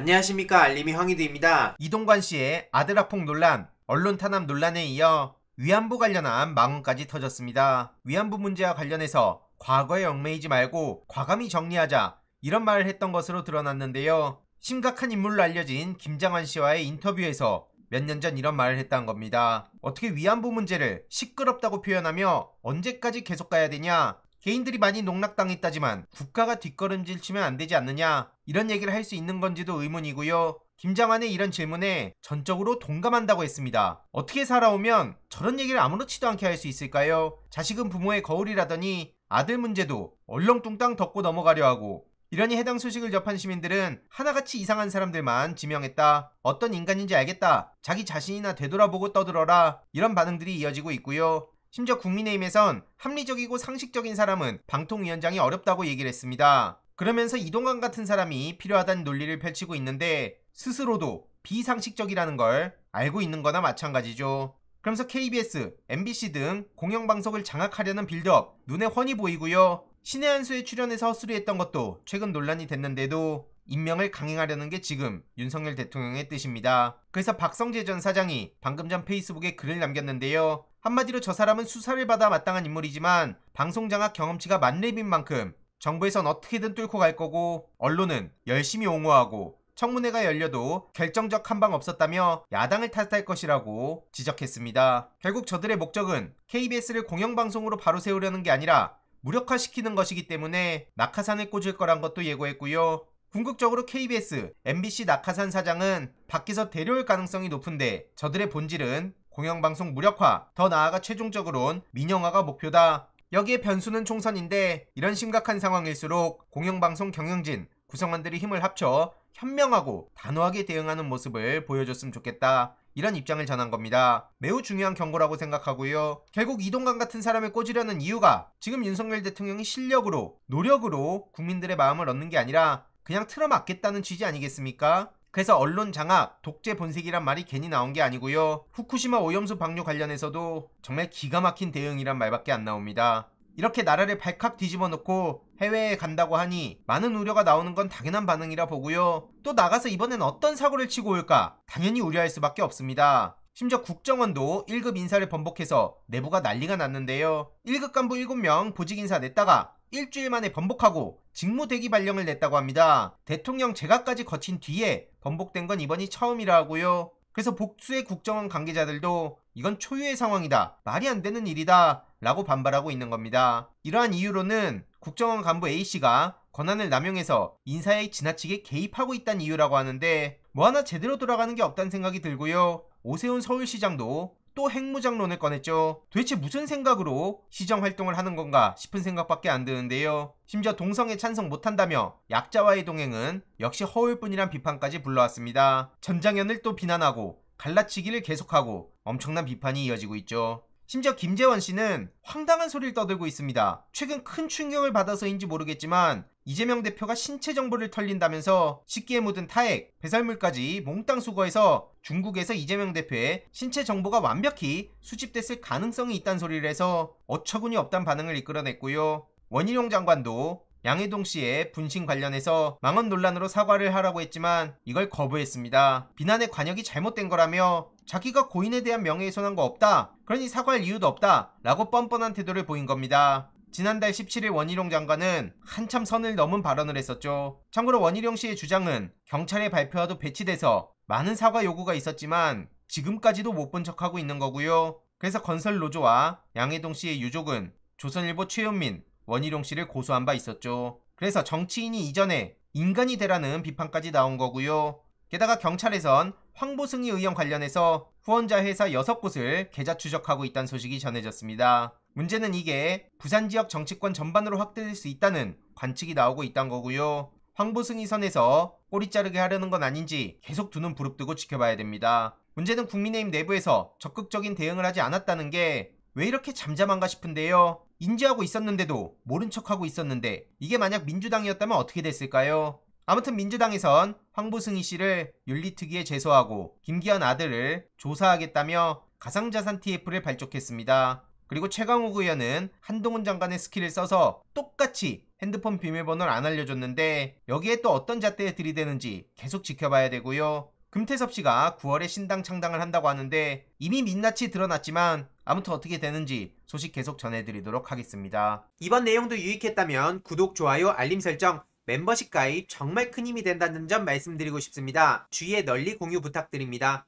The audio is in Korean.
안녕하십니까 알림이 황희드입니다. 이동관 씨의 아들 아폭 논란, 언론 탄압 논란에 이어 위안부 관련한 망언까지 터졌습니다. 위안부 문제와 관련해서 과거에 얽매이지 말고 과감히 정리하자 이런 말을 했던 것으로 드러났는데요. 심각한 인물로 알려진 김장환 씨와의 인터뷰에서 몇 년 전 이런 말을 했다는 겁니다. 어떻게 위안부 문제를 시끄럽다고 표현하며 언제까지 계속 가야 되냐? 개인들이 많이 농락당했다지만 국가가 뒷걸음질 치면 안 되지 않느냐 이런 얘기를 할 수 있는 건지도 의문이고요. 김장환의 이런 질문에 전적으로 동감한다고 했습니다. 어떻게 살아오면 저런 얘기를 아무렇지도 않게 할 수 있을까요? 자식은 부모의 거울이라더니 아들 문제도 얼렁뚱땅 덮고 넘어가려 하고 이러니 해당 소식을 접한 시민들은 하나같이 이상한 사람들만 지명했다. 어떤 인간인지 알겠다. 자기 자신이나 되돌아보고 떠들어라. 이런 반응들이 이어지고 있고요. 심지어 국민의힘에선 합리적이고 상식적인 사람은 방통위원장이 어렵다고 얘기를 했습니다. 그러면서 이동관 같은 사람이 필요하다는 논리를 펼치고 있는데 스스로도 비상식적이라는 걸 알고 있는 거나 마찬가지죠. 그러면서 KBS, MBC 등 공영방송을 장악하려는 빌드업 눈에 훤히 보이고요. 신의 한 수에 출연해서 헛수리했던 것도 최근 논란이 됐는데도 임명을 강행하려는 게 지금 윤석열 대통령의 뜻입니다. 그래서 박성재 전 사장이 방금 전 페이스북에 글을 남겼는데요. 한마디로 저 사람은 수사를 받아 마땅한 인물이지만 방송 장악 경험치가 만렙인 만큼 정부에선 어떻게든 뚫고 갈 거고 언론은 열심히 옹호하고 청문회가 열려도 결정적 한방 없었다며 야당을 탓할 것이라고 지적했습니다. 결국 저들의 목적은 KBS를 공영방송으로 바로 세우려는 게 아니라 무력화시키는 것이기 때문에 낙하산을 꽂을 거란 것도 예고했고요. 궁극적으로 KBS, MBC 낙하산 사장은 밖에서 데려올 가능성이 높은데 저들의 본질은 공영방송 무력화, 더 나아가 최종적으론 민영화가 목표다. 여기에 변수는 총선인데 이런 심각한 상황일수록 공영방송 경영진, 구성원들이 힘을 합쳐 현명하고 단호하게 대응하는 모습을 보여줬으면 좋겠다. 이런 입장을 전한 겁니다. 매우 중요한 경고라고 생각하고요. 결국 이동관 같은 사람을 꽂으려는 이유가 지금 윤석열 대통령이 실력으로, 노력으로 국민들의 마음을 얻는 게 아니라 그냥 틀어막겠다는 취지 아니겠습니까? 그래서 언론 장악, 독재 본색이란 말이 괜히 나온 게 아니고요. 후쿠시마 오염수 방류 관련해서도 정말 기가 막힌 대응이란 말밖에 안 나옵니다. 이렇게 나라를 발칵 뒤집어 놓고 해외에 간다고 하니 많은 우려가 나오는 건 당연한 반응이라 보고요. 또 나가서 이번엔 어떤 사고를 치고 올까? 당연히 우려할 수밖에 없습니다. 심지어 국정원도 1급 인사를 번복해서 내부가 난리가 났는데요. 1급 간부 7명 보직 인사 냈다가 일주일 만에 번복하고 직무대기 발령을 냈다고 합니다. 대통령 재가까지 거친 뒤에 번복된 건 이번이 처음이라 하고요. 그래서 복수의 국정원 관계자들도 이건 초유의 상황이다. 말이 안 되는 일이다. 라고 반발하고 있는 겁니다. 이러한 이유로는 국정원 간부 A씨가 권한을 남용해서 인사에 지나치게 개입하고 있다는 이유라고 하는데 뭐 하나 제대로 돌아가는 게 없다는 생각이 들고요. 오세훈 서울시장도 또 핵무장론을 꺼냈죠. 도대체 무슨 생각으로 시정 활동을 하는 건가 싶은 생각밖에 안 드는데요. 심지어 동성애 찬성 못한다며 약자와의 동행은 역시 허울뿐이란 비판까지 불러왔습니다. 전장현을 또 비난하고 갈라치기를 계속하고 엄청난 비판이 이어지고 있죠. 심지어 김재원 씨는 황당한 소리를 떠들고 있습니다. 최근 큰 충격을 받아서인지 모르겠지만 이재명 대표가 신체 정보를 털린다면서 식기에 묻은 타액, 배설물까지 몽땅 수거해서 중국에서 이재명 대표의 신체 정보가 완벽히 수집됐을 가능성이 있다는 소리를 해서 어처구니 없단 반응을 이끌어냈고요. 원희룡 장관도 양해동 씨의 분신 관련해서 망언 논란으로 사과를 하라고 했지만 이걸 거부했습니다. 비난의 관역이 잘못된 거라며 자기가 고인에 대한 명예훼손한 거 없다. 그러니 사과할 이유도 없다. 라고 뻔뻔한 태도를 보인 겁니다. 지난달 17일 원희룡 장관은 한참 선을 넘은 발언을 했었죠. 참고로 원희룡 씨의 주장은 경찰의 발표와도 배치돼서 많은 사과 요구가 있었지만 지금까지도 못 본 척하고 있는 거고요. 그래서 건설 노조와 양해동 씨의 유족은 조선일보 최현민, 원희룡 씨를 고소한 바 있었죠. 그래서 정치인이 이전에 인간이 되라는 비판까지 나온 거고요. 게다가 경찰에선 황보승희 의원 관련해서 후원자 회사 6곳을 계좌 추적하고 있다는 소식이 전해졌습니다. 문제는 이게 부산 지역 정치권 전반으로 확대될 수 있다는 관측이 나오고 있다 거고요. 황보승이 선에서 꼬리 자르게 하려는 건 아닌지 계속 두는 부릅뜨고 지켜봐야 됩니다. 문제는 국민의힘 내부에서 적극적인 대응을 하지 않았다는 게 왜 이렇게 잠잠한가 싶은데요. 인지하고 있었는데도 모른 척하고 있었는데 이게 만약 민주당이었다면 어떻게 됐을까요? 아무튼 민주당에선 황보승희 씨를 윤리특위에 제소하고 김기현 아들을 조사하겠다며 가상자산 TF를 발족했습니다. 그리고 최강욱 의원은 한동훈 장관의 스킬을 써서 똑같이 핸드폰 비밀번호를 안 알려줬는데 여기에 또 어떤 잣대에 들이대는지 계속 지켜봐야 되고요. 금태섭 씨가 9월에 신당 창당을 한다고 하는데 이미 민낯이 드러났지만 아무튼 어떻게 되는지 소식 계속 전해드리도록 하겠습니다. 이번 내용도 유익했다면 구독, 좋아요, 알림 설정, 멤버십 가입 정말 큰 힘이 된다는 점 말씀드리고 싶습니다. 주위에 널리 공유 부탁드립니다.